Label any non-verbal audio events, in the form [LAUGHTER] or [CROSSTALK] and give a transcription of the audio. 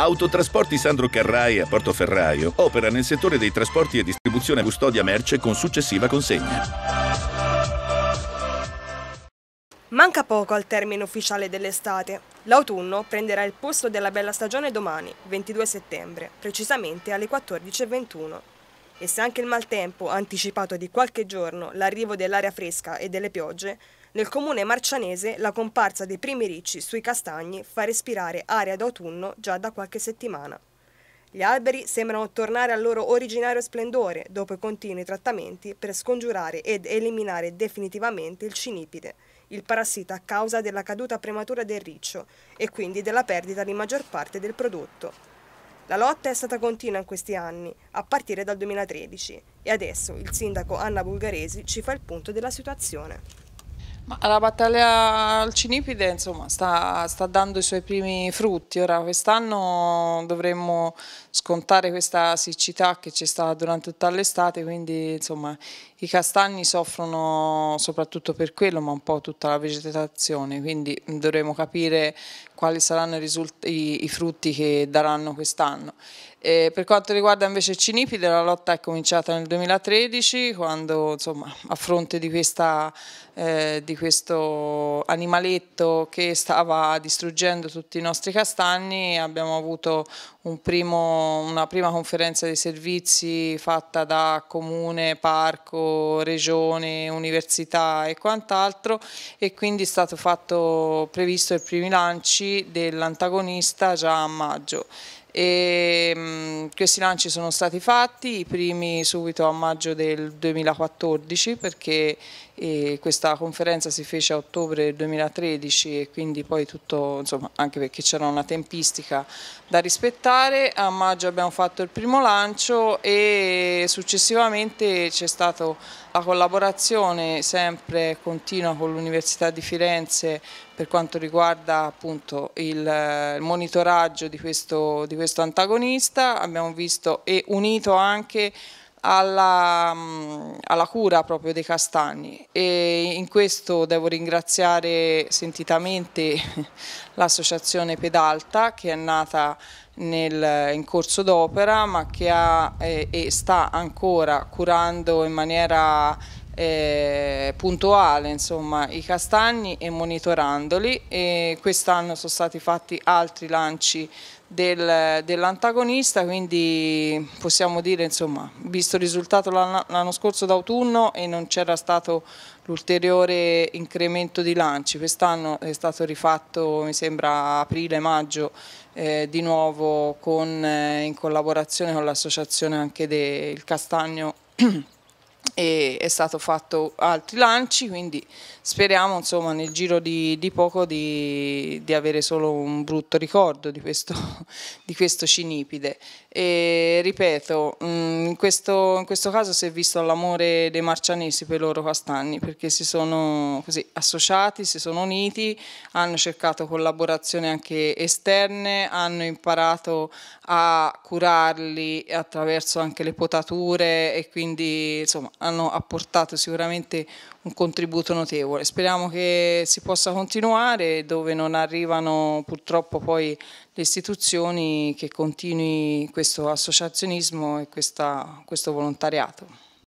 Autotrasporti Sandro Carrai a Portoferraio opera nel settore dei trasporti e distribuzione custodia merce con successiva consegna. Manca poco al termine ufficiale dell'estate. L'autunno prenderà il posto della bella stagione domani, 22 settembre, precisamente alle 14.21. E se anche il maltempo ha anticipato di qualche giorno l'arrivo dell'aria fresca e delle piogge, nel comune marcianese la comparsa dei primi ricci sui castagni fa respirare aria d'autunno già da qualche settimana. Gli alberi sembrano tornare al loro originario splendore dopo i continui trattamenti per scongiurare ed eliminare definitivamente il cinipide, il parassita a causa della caduta prematura del riccio e quindi della perdita di maggior parte del prodotto. La lotta è stata continua in questi anni, a partire dal 2013, e adesso il sindaco Anna Bulgaresi ci fa il punto della situazione la battaglia al Cinipide insomma, sta, sta, dando i suoi primi frutti, ora quest'anno dovremmo scontare questa siccità che c'è stata durante tutta l'estate, quindi insomma, i castagni soffrono soprattutto per quello, ma un po' tutta la vegetazione, quindi dovremo capire quali saranno i, i frutti che daranno quest'anno. E per quanto riguarda invece Cinipide, la lotta è cominciata nel 2013 quando insomma, a fronte di, questa, eh, di, questo animaletto che stava distruggendo tutti i nostri castagni abbiamo avuto un primo, una prima conferenza dei servizi fatta da comune, parco, regione, università e quant'altro e quindi è stato fatto, previsto i primi lanci dell'antagonista già a maggio. E, ehm, mh, questi lanci sono stati fatti, i primi subito a maggio del 2014 perché eh, questa conferenza si fece a ottobre 2013 e quindi poi tutto, insomma, anche perché c'era una tempistica da rispettare, a maggio abbiamo fatto il primo lancio e successivamente c'è stata la collaborazione sempre continua con l'Università di Firenze per quanto riguarda appunto il monitoraggio di questo, di questo antagonista, abbiamo visto e unito anche alla, alla, cura proprio dei castagni e in questo devo ringraziare sentitamente [LAUGHS] l'associazione Pedalta che è nata nel, in corso d'opera ma che ha eh, e sta ancora curando in maniera eh, puntuale insomma, i castagni e monitorandoli e quest'anno sono stati fatti altri lanci del, dell'antagonista quindi possiamo dire insomma visto il risultato l'anno scorso d'autunno e non c'era stato l'ulteriore incremento di lanci quest'anno è stato rifatto mi sembra aprile-maggio eh, di nuovo con, eh, in collaborazione con l'associazione anche del Castagno e è stato fatto altri lanci, quindi speriamo insomma, nel giro di, di poco di, di, avere solo un brutto ricordo di questo, [LAUGHS] di questo Cinipide. E, ripeto, mm, in questo, in questo caso si è visto l'amore dei marcianesi per loro castagni, perché si sono così, associati, si sono uniti, hanno cercato collaborazioni anche esterne, hanno imparato a curarli attraverso anche le potature e quindi insomma hanno apportato sicuramente un contributo notevole. Speriamo che si possa continuare dove non arrivano purtroppo poi le istituzioni che continui questo associazionismo e questa, questo volontariato.